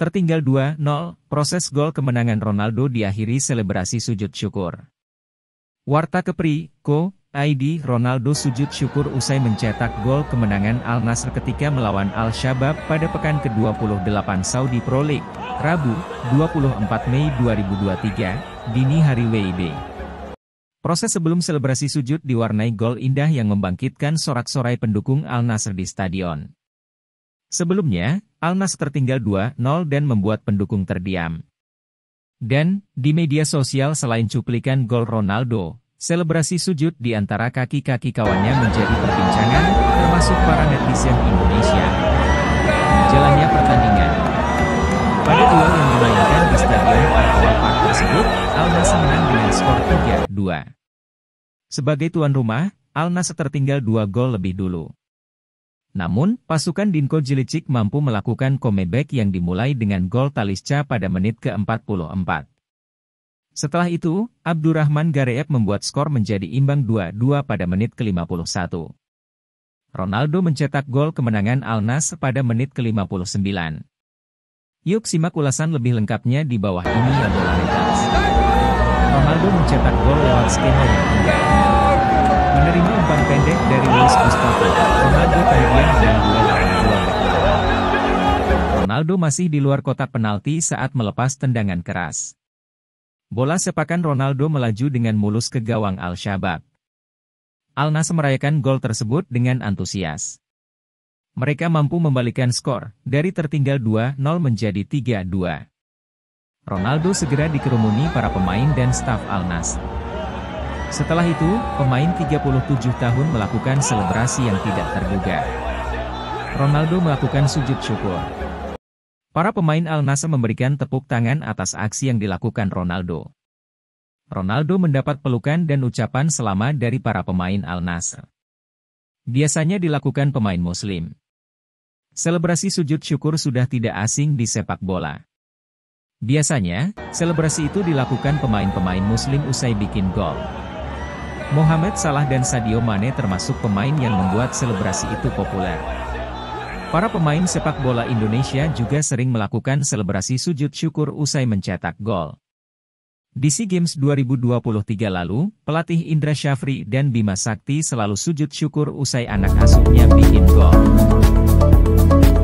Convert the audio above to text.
Tertinggal 2-0, proses gol kemenangan Ronaldo diakhiri selebrasi sujud syukur. Warta Kepri, Ko, ID Ronaldo sujud syukur usai mencetak gol kemenangan Al Nasr ketika melawan Al Shabab pada pekan ke-28 Saudi Pro League, Rabu, 24 Mei 2023, dini hari WIB. Proses sebelum selebrasi sujud diwarnai gol indah yang membangkitkan sorak-sorai pendukung Al Nasr di stadion. Sebelumnya, Almas tertinggal 2-0 dan membuat pendukung terdiam. Dan, di media sosial selain cuplikan gol Ronaldo, selebrasi sujud di antara kaki-kaki kawannya menjadi perbincangan, termasuk para netizen Indonesia. Jalannya pertandingan Pada duel yang dimainkan di Stadion Parkour Park tersebut, Almas menang dengan skor 3-2. Sebagai tuan rumah, Alnas tertinggal dua gol lebih dulu. Namun, pasukan Dinko Jilicik mampu melakukan comeback yang dimulai dengan gol Talisca pada menit ke-44. Setelah itu, Abdurrahman Gareep membuat skor menjadi imbang 2-2 pada menit ke-51. Ronaldo mencetak gol kemenangan Al-Nas pada menit ke-59. Yuk simak ulasan lebih lengkapnya di bawah ini yang berkualitas. Ronaldo mencetak gol lewat skema yang menerima umpan pendek dari Luis Ronaldo masih di luar kotak penalti saat melepas tendangan keras. Bola sepakan Ronaldo melaju dengan mulus ke gawang Al-Shabab. al merayakan gol tersebut dengan antusias. Mereka mampu membalikan skor dari tertinggal 2-0 menjadi 3-2. Ronaldo segera dikerumuni para pemain dan staf Alnas. Setelah itu, pemain 37 tahun melakukan selebrasi yang tidak terduga. Ronaldo melakukan sujud syukur. Para pemain Al Nassr memberikan tepuk tangan atas aksi yang dilakukan Ronaldo. Ronaldo mendapat pelukan dan ucapan selama dari para pemain Al Nassr. Biasanya dilakukan pemain muslim. Selebrasi sujud syukur sudah tidak asing di sepak bola. Biasanya, selebrasi itu dilakukan pemain-pemain muslim usai bikin gol. Mohamed Salah dan Sadio Mane termasuk pemain yang membuat selebrasi itu populer. Para pemain sepak bola Indonesia juga sering melakukan selebrasi sujud syukur usai mencetak gol. Di SEA Games 2023 lalu, pelatih Indra Syafri dan Bima Sakti selalu sujud syukur usai anak asuhnya bikin gol.